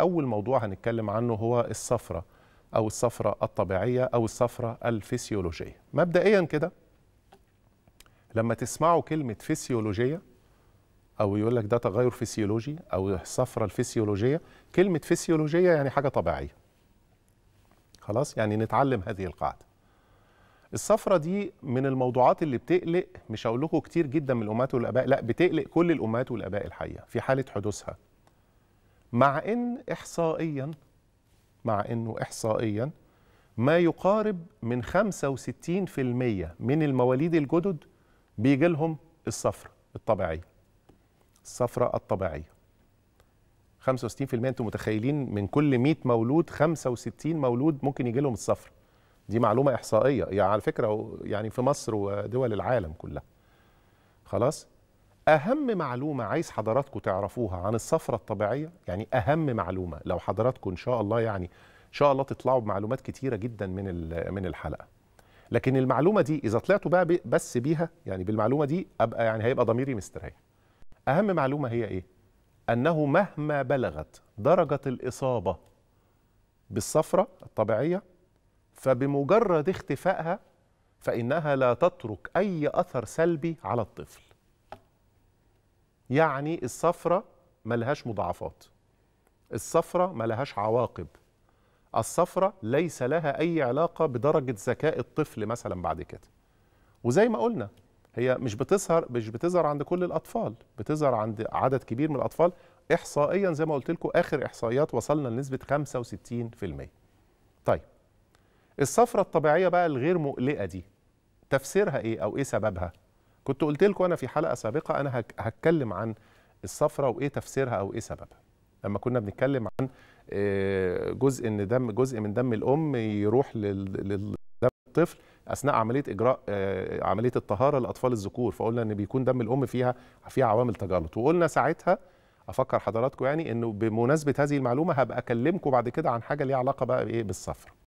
أول موضوع هنتكلم عنه هو الصفرة أو الصفرة الطبيعية أو الصفرة الفسيولوجية مبدئيا كده لما تسمعوا كلمة فسيولوجية أو يقول لك ده تغير فسيولوجي أو الصفرة الفسيولوجية كلمة فسيولوجية يعني حاجة طبيعية خلاص يعني نتعلم هذه القاعدة الصفرة دي من الموضوعات اللي بتقلق مش هقول لكم كتير جدا من الامهات والاباء لا بتقلق كل الامهات والاباء الحقيقه في حاله حدوثها مع ان احصائيا مع انه احصائيا ما يقارب من 65% من المواليد الجدد بيجي لهم الصفرة الطبيعية الصفرة الطبيعية 65% انتم متخيلين من كل 100 مولود 65 مولود ممكن يجي لهم الصفرة دي معلومة إحصائية يعني على فكرة يعني في مصر ودول العالم كلها خلاص أهم معلومة عايز حضراتكم تعرفوها عن الصفرة الطبيعية يعني أهم معلومة لو حضراتكم إن شاء الله يعني إن شاء الله تطلعوا بمعلومات كتيرة جدا من من الحلقة لكن المعلومة دي إذا طلعتوا بقى بس بيها يعني بالمعلومة دي أبقى يعني هيبقى ضميري مستريح أهم معلومة هي إيه؟ أنه مهما بلغت درجة الإصابة بالصفرة الطبيعية فبمجرد اختفائها فإنها لا تترك أي أثر سلبي على الطفل يعني الصفرة ملهاش مضاعفات الصفرة ملهاش عواقب الصفرة ليس لها أي علاقة بدرجة ذكاء الطفل مثلا بعد كده وزي ما قلنا هي مش بتظهر مش بتظهر عند كل الأطفال بتظهر عند عدد كبير من الأطفال إحصائيا زي ما قلت لكم آخر إحصائيات وصلنا لنسبة 65% طيب الصفرة الطبيعية بقى الغير مقلقة دي تفسيرها إيه أو إيه سببها؟ كنت قلت لكم انا في حلقه سابقه انا هتكلم عن الصفرة وايه تفسيرها او ايه سببها لما كنا بنتكلم عن آه، جزء ان دم جزء من دم الام يروح لدم الطفل اثناء عمليه اجراء آه، عمليه الطهاره لاطفال الذكور فقلنا ان بيكون دم الام فيها فيها عوامل تجلط وقلنا ساعتها افكر حضراتكم يعني انه بمناسبه هذه المعلومه هبقى اكلمكم بعد كده عن حاجه ليها علاقه بقى بايه بالصفره